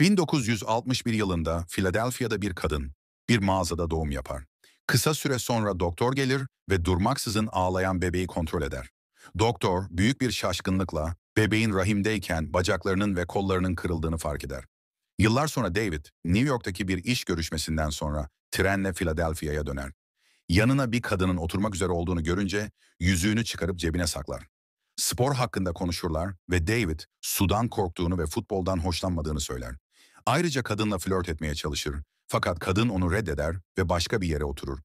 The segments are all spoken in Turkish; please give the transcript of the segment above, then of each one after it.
1961 yılında Philadelphia'da bir kadın bir mağazada doğum yapar. Kısa süre sonra doktor gelir ve durmaksızın ağlayan bebeği kontrol eder. Doktor büyük bir şaşkınlıkla bebeğin rahimdeyken bacaklarının ve kollarının kırıldığını fark eder. Yıllar sonra David, New York'taki bir iş görüşmesinden sonra trenle Philadelphia'ya döner. Yanına bir kadının oturmak üzere olduğunu görünce yüzüğünü çıkarıp cebine saklar. Spor hakkında konuşurlar ve David sudan korktuğunu ve futboldan hoşlanmadığını söyler. Ayrıca kadınla flört etmeye çalışır. Fakat kadın onu reddeder ve başka bir yere oturur.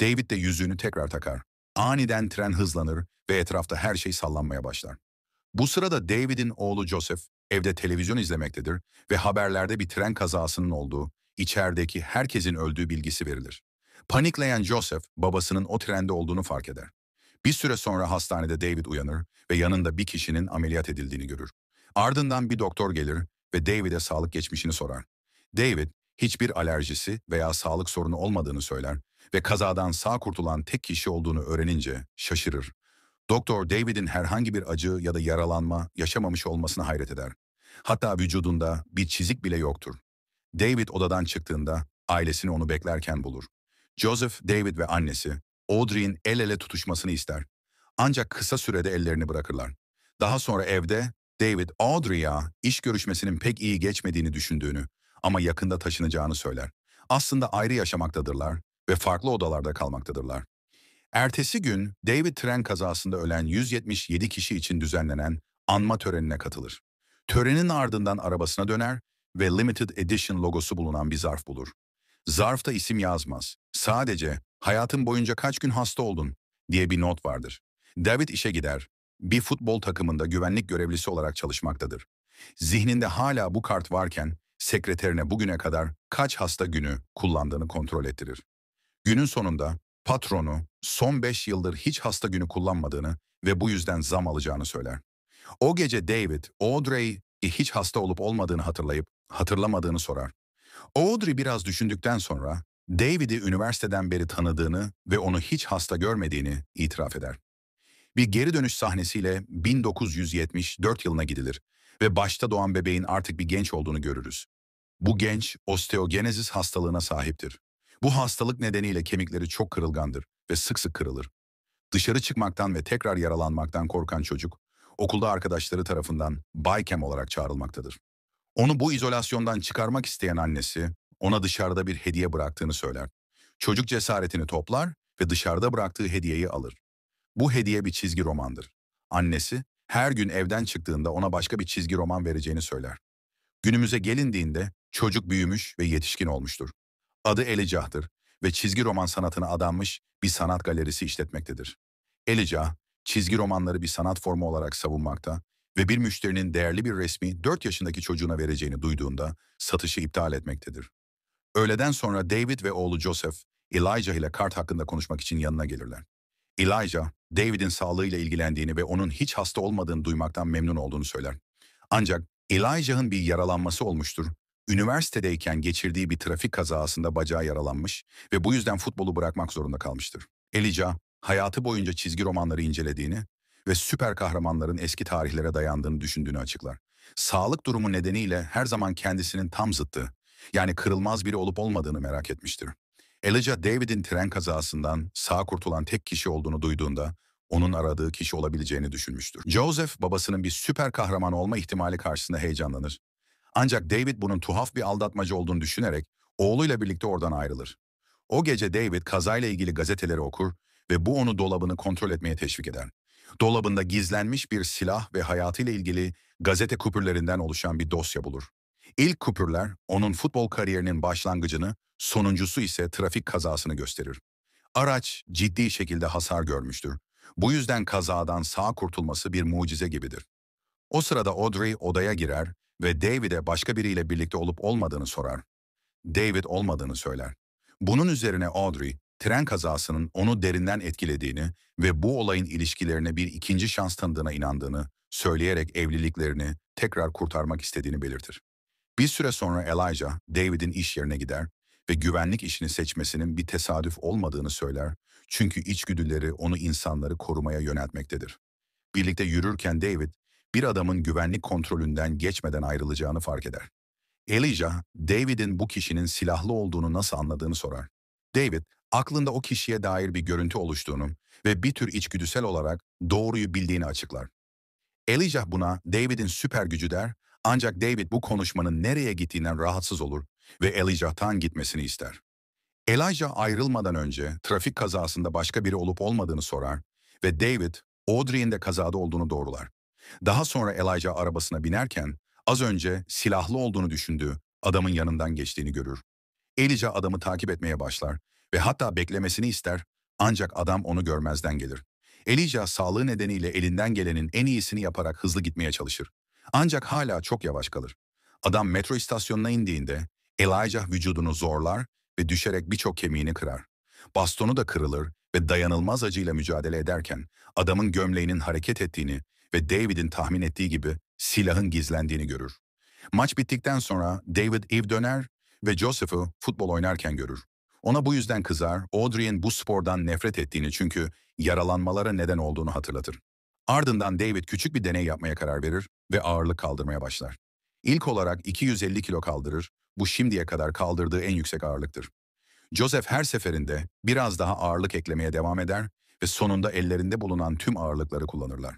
David de yüzüğünü tekrar takar. Aniden tren hızlanır ve etrafta her şey sallanmaya başlar. Bu sırada David'in oğlu Joseph evde televizyon izlemektedir ve haberlerde bir tren kazasının olduğu, içerideki herkesin öldüğü bilgisi verilir. Panikleyen Joseph babasının o trende olduğunu fark eder. Bir süre sonra hastanede David uyanır ve yanında bir kişinin ameliyat edildiğini görür. Ardından bir doktor gelir ve David'e sağlık geçmişini sorar. David, hiçbir alerjisi veya sağlık sorunu olmadığını söyler ve kazadan sağ kurtulan tek kişi olduğunu öğrenince şaşırır. Doktor David'in herhangi bir acı ya da yaralanma yaşamamış olmasına hayret eder. Hatta vücudunda bir çizik bile yoktur. David odadan çıktığında ailesini onu beklerken bulur. Joseph, David ve annesi Audrey'in el ele tutuşmasını ister. Ancak kısa sürede ellerini bırakırlar. Daha sonra evde David Audry'a iş görüşmesinin pek iyi geçmediğini düşündüğünü ama yakında taşınacağını söyler. Aslında ayrı yaşamaktadırlar ve farklı odalarda kalmaktadırlar. Ertesi gün David tren kazasında ölen 177 kişi için düzenlenen anma törenine katılır. Törenin ardından arabasına döner ve Limited Edition logosu bulunan bir zarf bulur. Zarfta isim yazmaz. Sadece hayatın boyunca kaç gün hasta oldun diye bir not vardır. David işe gider bir futbol takımında güvenlik görevlisi olarak çalışmaktadır. Zihninde hala bu kart varken sekreterine bugüne kadar kaç hasta günü kullandığını kontrol ettirir. Günün sonunda patronu son 5 yıldır hiç hasta günü kullanmadığını ve bu yüzden zam alacağını söyler. O gece David, Audrey hiç hasta olup olmadığını hatırlayıp hatırlamadığını sorar. Audrey biraz düşündükten sonra David'i üniversiteden beri tanıdığını ve onu hiç hasta görmediğini itiraf eder. Bir geri dönüş sahnesiyle 1974 yılına gidilir ve başta doğan bebeğin artık bir genç olduğunu görürüz. Bu genç osteogenezis hastalığına sahiptir. Bu hastalık nedeniyle kemikleri çok kırılgandır ve sık sık kırılır. Dışarı çıkmaktan ve tekrar yaralanmaktan korkan çocuk, okulda arkadaşları tarafından Baykem olarak çağrılmaktadır. Onu bu izolasyondan çıkarmak isteyen annesi, ona dışarıda bir hediye bıraktığını söyler. Çocuk cesaretini toplar ve dışarıda bıraktığı hediyeyi alır. Bu hediye bir çizgi romandır. Annesi her gün evden çıktığında ona başka bir çizgi roman vereceğini söyler. Günümüze gelindiğinde çocuk büyümüş ve yetişkin olmuştur. Adı Elijah'dır ve çizgi roman sanatına adanmış bir sanat galerisi işletmektedir. Elijah, çizgi romanları bir sanat formu olarak savunmakta ve bir müşterinin değerli bir resmi 4 yaşındaki çocuğuna vereceğini duyduğunda satışı iptal etmektedir. Öğleden sonra David ve oğlu Joseph, Elijah ile kart hakkında konuşmak için yanına gelirler. Elijah, David'in sağlığıyla ilgilendiğini ve onun hiç hasta olmadığını duymaktan memnun olduğunu söyler. Ancak Elijah'ın bir yaralanması olmuştur. Üniversitedeyken geçirdiği bir trafik kazasında bacağı yaralanmış ve bu yüzden futbolu bırakmak zorunda kalmıştır. Elijah, hayatı boyunca çizgi romanları incelediğini ve süper kahramanların eski tarihlere dayandığını düşündüğünü açıklar. Sağlık durumu nedeniyle her zaman kendisinin tam zıttı, yani kırılmaz biri olup olmadığını merak etmiştir. Elijah David'in tren kazasından sağ kurtulan tek kişi olduğunu duyduğunda onun aradığı kişi olabileceğini düşünmüştür. Joseph babasının bir süper kahraman olma ihtimali karşısında heyecanlanır. Ancak David bunun tuhaf bir aldatmacı olduğunu düşünerek oğluyla birlikte oradan ayrılır. O gece David kazayla ilgili gazeteleri okur ve bu onu dolabını kontrol etmeye teşvik eder. Dolabında gizlenmiş bir silah ve hayatıyla ilgili gazete kupürlerinden oluşan bir dosya bulur. İlk kupürler onun futbol kariyerinin başlangıcını, sonuncusu ise trafik kazasını gösterir. Araç ciddi şekilde hasar görmüştür. Bu yüzden kazadan sağ kurtulması bir mucize gibidir. O sırada Audrey odaya girer ve David'e başka biriyle birlikte olup olmadığını sorar. David olmadığını söyler. Bunun üzerine Audrey, tren kazasının onu derinden etkilediğini ve bu olayın ilişkilerine bir ikinci şans tanıdığına inandığını söyleyerek evliliklerini tekrar kurtarmak istediğini belirtir. Bir süre sonra Elijah, David'in iş yerine gider ve güvenlik işini seçmesinin bir tesadüf olmadığını söyler çünkü içgüdüleri onu insanları korumaya yöneltmektedir. Birlikte yürürken David, bir adamın güvenlik kontrolünden geçmeden ayrılacağını fark eder. Elijah, David'in bu kişinin silahlı olduğunu nasıl anladığını sorar. David, aklında o kişiye dair bir görüntü oluştuğunu ve bir tür içgüdüsel olarak doğruyu bildiğini açıklar. Elijah buna David'in süper gücü der ancak David bu konuşmanın nereye gittiğinden rahatsız olur ve Elijah'tan gitmesini ister. Elijah ayrılmadan önce trafik kazasında başka biri olup olmadığını sorar ve David, Audrey'in de kazada olduğunu doğrular. Daha sonra Elijah arabasına binerken az önce silahlı olduğunu düşündüğü adamın yanından geçtiğini görür. Elijah adamı takip etmeye başlar ve hatta beklemesini ister ancak adam onu görmezden gelir. Elijah sağlığı nedeniyle elinden gelenin en iyisini yaparak hızlı gitmeye çalışır. Ancak hala çok yavaş kalır. Adam metro istasyonuna indiğinde Elijah vücudunu zorlar ve düşerek birçok kemiğini kırar. Bastonu da kırılır ve dayanılmaz acıyla mücadele ederken adamın gömleğinin hareket ettiğini ve David'in tahmin ettiği gibi silahın gizlendiğini görür. Maç bittikten sonra David ev döner ve Joseph'ı futbol oynarken görür. Ona bu yüzden kızar, Audrey'in bu spordan nefret ettiğini çünkü yaralanmalara neden olduğunu hatırlatır. Ardından David küçük bir deney yapmaya karar verir ve ağırlık kaldırmaya başlar. İlk olarak 250 kilo kaldırır, bu şimdiye kadar kaldırdığı en yüksek ağırlıktır. Joseph her seferinde biraz daha ağırlık eklemeye devam eder ve sonunda ellerinde bulunan tüm ağırlıkları kullanırlar.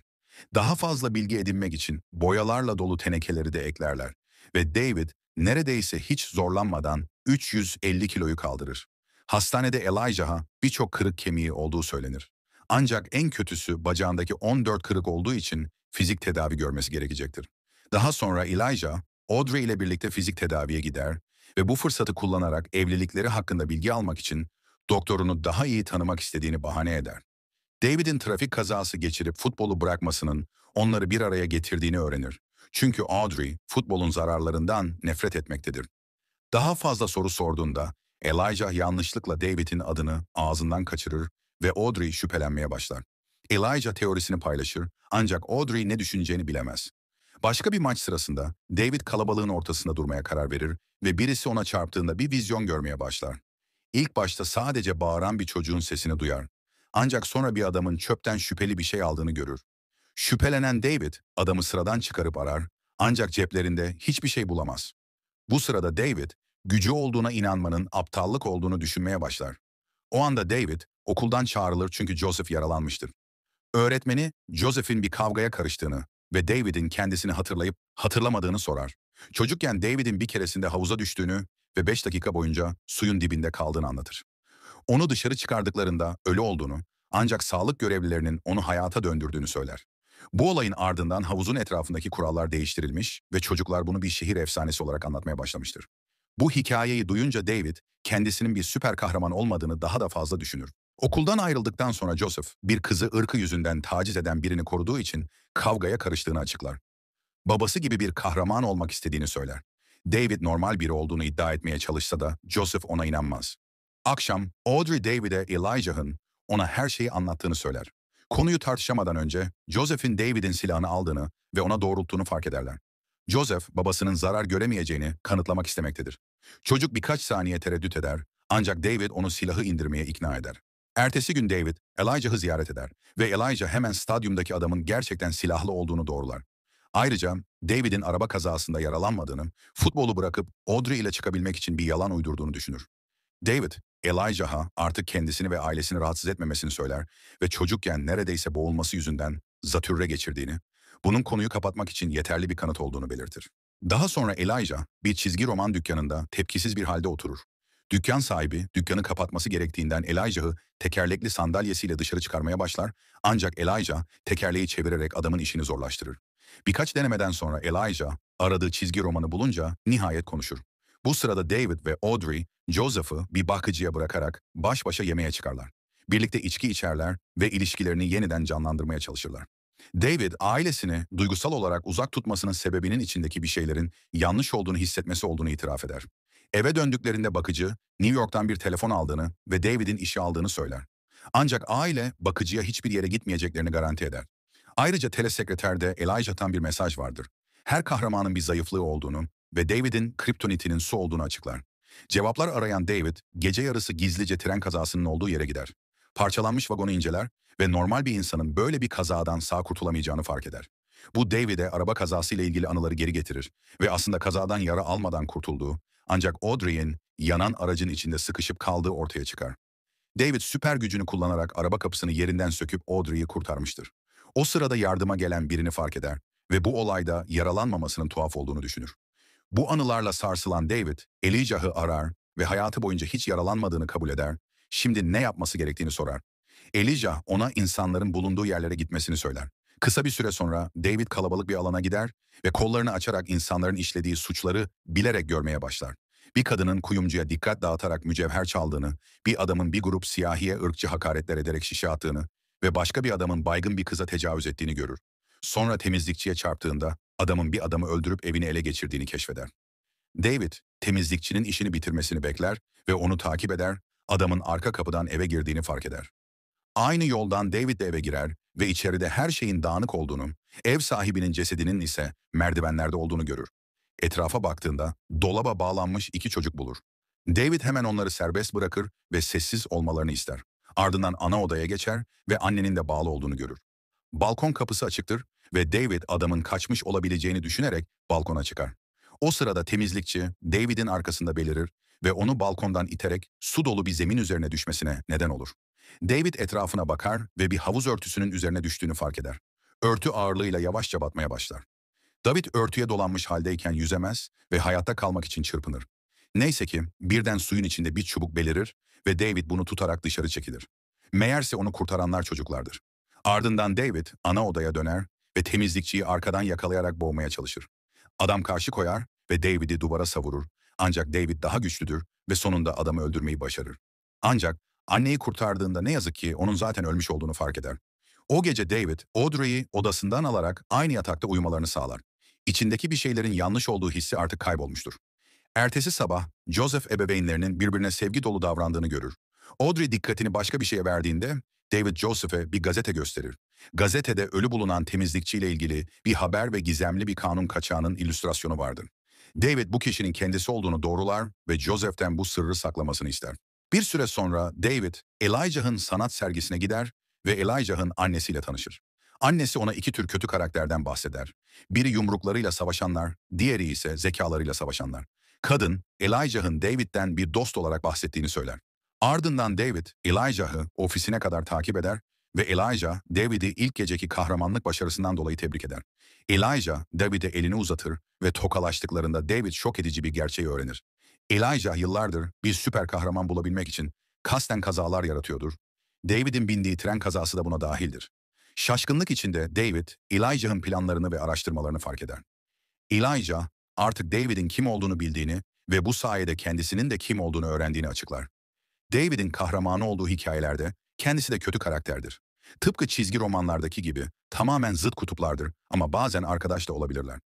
Daha fazla bilgi edinmek için boyalarla dolu tenekeleri de eklerler ve David neredeyse hiç zorlanmadan 350 kiloyu kaldırır. Hastanede Elijah'a birçok kırık kemiği olduğu söylenir. Ancak en kötüsü bacağındaki 14 kırık olduğu için fizik tedavi görmesi gerekecektir. Daha sonra Elijah, Audrey ile birlikte fizik tedaviye gider ve bu fırsatı kullanarak evlilikleri hakkında bilgi almak için doktorunu daha iyi tanımak istediğini bahane eder. David'in trafik kazası geçirip futbolu bırakmasının onları bir araya getirdiğini öğrenir. Çünkü Audrey futbolun zararlarından nefret etmektedir. Daha fazla soru sorduğunda Elijah yanlışlıkla David'in adını ağzından kaçırır ve Audrey şüphelenmeye başlar. Elijah teorisini paylaşır ancak Audrey ne düşüneceğini bilemez. Başka bir maç sırasında David kalabalığın ortasında durmaya karar verir ve birisi ona çarptığında bir vizyon görmeye başlar. İlk başta sadece bağıran bir çocuğun sesini duyar. Ancak sonra bir adamın çöpten şüpheli bir şey aldığını görür. Şüphelenen David adamı sıradan çıkarıp arar ancak ceplerinde hiçbir şey bulamaz. Bu sırada David gücü olduğuna inanmanın aptallık olduğunu düşünmeye başlar. O anda David okuldan çağrılır çünkü Joseph yaralanmıştır. Öğretmeni Joseph'in bir kavgaya karıştığını ve David'in kendisini hatırlayıp hatırlamadığını sorar. Çocukken David'in bir keresinde havuza düştüğünü ve 5 dakika boyunca suyun dibinde kaldığını anlatır. Onu dışarı çıkardıklarında ölü olduğunu ancak sağlık görevlilerinin onu hayata döndürdüğünü söyler. Bu olayın ardından havuzun etrafındaki kurallar değiştirilmiş ve çocuklar bunu bir şehir efsanesi olarak anlatmaya başlamıştır. Bu hikayeyi duyunca David, kendisinin bir süper kahraman olmadığını daha da fazla düşünür. Okuldan ayrıldıktan sonra Joseph, bir kızı ırkı yüzünden taciz eden birini koruduğu için kavgaya karıştığını açıklar. Babası gibi bir kahraman olmak istediğini söyler. David normal biri olduğunu iddia etmeye çalışsa da Joseph ona inanmaz. Akşam Audrey David'e Elijah'ın ona her şeyi anlattığını söyler. Konuyu tartışamadan önce Joseph'in David'in silahını aldığını ve ona doğrulttuğunu fark ederler. Joseph babasının zarar göremeyeceğini kanıtlamak istemektedir. Çocuk birkaç saniye tereddüt eder ancak David onu silahı indirmeye ikna eder. Ertesi gün David Elijah'ı ziyaret eder ve Elijah hemen stadyumdaki adamın gerçekten silahlı olduğunu doğrular. Ayrıca David'in araba kazasında yaralanmadığını, futbolu bırakıp Audrey ile çıkabilmek için bir yalan uydurduğunu düşünür. David, Elijah'a artık kendisini ve ailesini rahatsız etmemesini söyler ve çocukken neredeyse boğulması yüzünden zatürre geçirdiğini bunun konuyu kapatmak için yeterli bir kanıt olduğunu belirtir. Daha sonra Elijah bir çizgi roman dükkanında tepkisiz bir halde oturur. Dükkan sahibi dükkanı kapatması gerektiğinden Elijah'ı tekerlekli sandalyesiyle dışarı çıkarmaya başlar ancak Elijah tekerleği çevirerek adamın işini zorlaştırır. Birkaç denemeden sonra Elijah aradığı çizgi romanı bulunca nihayet konuşur. Bu sırada David ve Audrey, Joseph'ı bir bakıcıya bırakarak baş başa yemeğe çıkarlar. Birlikte içki içerler ve ilişkilerini yeniden canlandırmaya çalışırlar. David ailesini duygusal olarak uzak tutmasının sebebinin içindeki bir şeylerin yanlış olduğunu hissetmesi olduğunu itiraf eder. Eve döndüklerinde bakıcı New York'tan bir telefon aldığını ve David'in işi aldığını söyler. Ancak aile bakıcıya hiçbir yere gitmeyeceklerini garanti eder. Ayrıca telesekreterde Elijah'tan bir mesaj vardır. Her kahramanın bir zayıflığı olduğunu ve David'in kriptonitinin su olduğunu açıklar. Cevaplar arayan David, gece yarısı gizlice tren kazasının olduğu yere gider. Parçalanmış vagonu inceler ve normal bir insanın böyle bir kazadan sağ kurtulamayacağını fark eder. Bu David'e araba kazasıyla ilgili anıları geri getirir ve aslında kazadan yara almadan kurtulduğu ancak Audrey'in yanan aracın içinde sıkışıp kaldığı ortaya çıkar. David süper gücünü kullanarak araba kapısını yerinden söküp Audrey'i kurtarmıştır. O sırada yardıma gelen birini fark eder ve bu olayda yaralanmamasının tuhaf olduğunu düşünür. Bu anılarla sarsılan David, Elijah'ı arar ve hayatı boyunca hiç yaralanmadığını kabul eder şimdi ne yapması gerektiğini sorar. Elijah ona insanların bulunduğu yerlere gitmesini söyler. Kısa bir süre sonra David kalabalık bir alana gider ve kollarını açarak insanların işlediği suçları bilerek görmeye başlar. Bir kadının kuyumcuya dikkat dağıtarak mücevher çaldığını, bir adamın bir grup siyahiye ırkçı hakaretler ederek şişe attığını ve başka bir adamın baygın bir kıza tecavüz ettiğini görür. Sonra temizlikçiye çarptığında adamın bir adamı öldürüp evini ele geçirdiğini keşfeder. David, temizlikçinin işini bitirmesini bekler ve onu takip eder adamın arka kapıdan eve girdiğini fark eder. Aynı yoldan David de eve girer ve içeride her şeyin dağınık olduğunu, ev sahibinin cesedinin ise merdivenlerde olduğunu görür. Etrafa baktığında dolaba bağlanmış iki çocuk bulur. David hemen onları serbest bırakır ve sessiz olmalarını ister. Ardından ana odaya geçer ve annenin de bağlı olduğunu görür. Balkon kapısı açıktır ve David adamın kaçmış olabileceğini düşünerek balkona çıkar. O sırada temizlikçi David'in arkasında belirir ve onu balkondan iterek su dolu bir zemin üzerine düşmesine neden olur. David etrafına bakar ve bir havuz örtüsünün üzerine düştüğünü fark eder. Örtü ağırlığıyla yavaşça batmaya başlar. David örtüye dolanmış haldeyken yüzemez ve hayatta kalmak için çırpınır. Neyse ki birden suyun içinde bir çubuk belirir ve David bunu tutarak dışarı çekilir. Meğerse onu kurtaranlar çocuklardır. Ardından David ana odaya döner ve temizlikçiyi arkadan yakalayarak boğmaya çalışır. Adam karşı koyar ve David'i duvara savurur ancak David daha güçlüdür ve sonunda adamı öldürmeyi başarır. Ancak anneyi kurtardığında ne yazık ki onun zaten ölmüş olduğunu fark eder. O gece David, Audrey'i odasından alarak aynı yatakta uyumalarını sağlar. İçindeki bir şeylerin yanlış olduğu hissi artık kaybolmuştur. Ertesi sabah, Joseph ebeveynlerinin birbirine sevgi dolu davrandığını görür. Audrey dikkatini başka bir şeye verdiğinde, David Joseph'e bir gazete gösterir. Gazetede ölü bulunan temizlikçiyle ilgili bir haber ve gizemli bir kanun kaçağının illüstrasyonu vardır. David bu kişinin kendisi olduğunu doğrular ve Joseph'ten bu sırrı saklamasını ister. Bir süre sonra David, Elijah'ın sanat sergisine gider ve Elijah'ın annesiyle tanışır. Annesi ona iki tür kötü karakterden bahseder. Biri yumruklarıyla savaşanlar, diğeri ise zekalarıyla savaşanlar. Kadın, Elijah'ın David'den bir dost olarak bahsettiğini söyler. Ardından David, Elijah'ı ofisine kadar takip eder ve Elijah, David'i ilk geceki kahramanlık başarısından dolayı tebrik eder. Elijah, David'e elini uzatır ve tokalaştıklarında David şok edici bir gerçeği öğrenir. Elijah yıllardır bir süper kahraman bulabilmek için kasten kazalar yaratıyordur. David'in bindiği tren kazası da buna dahildir. Şaşkınlık içinde David, Elijah'ın planlarını ve araştırmalarını fark eder. Elijah, artık David'in kim olduğunu bildiğini ve bu sayede kendisinin de kim olduğunu öğrendiğini açıklar. David'in kahramanı olduğu hikayelerde kendisi de kötü karakterdir. Tıpkı çizgi romanlardaki gibi tamamen zıt kutuplardır ama bazen arkadaş da olabilirler.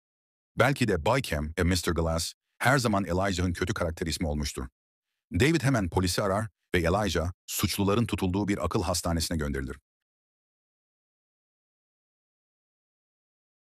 Belki de Bay ve Mr. Glass her zaman Elijah'ın kötü karakter ismi olmuştur. David hemen polisi arar ve Elijah suçluların tutulduğu bir akıl hastanesine gönderilir.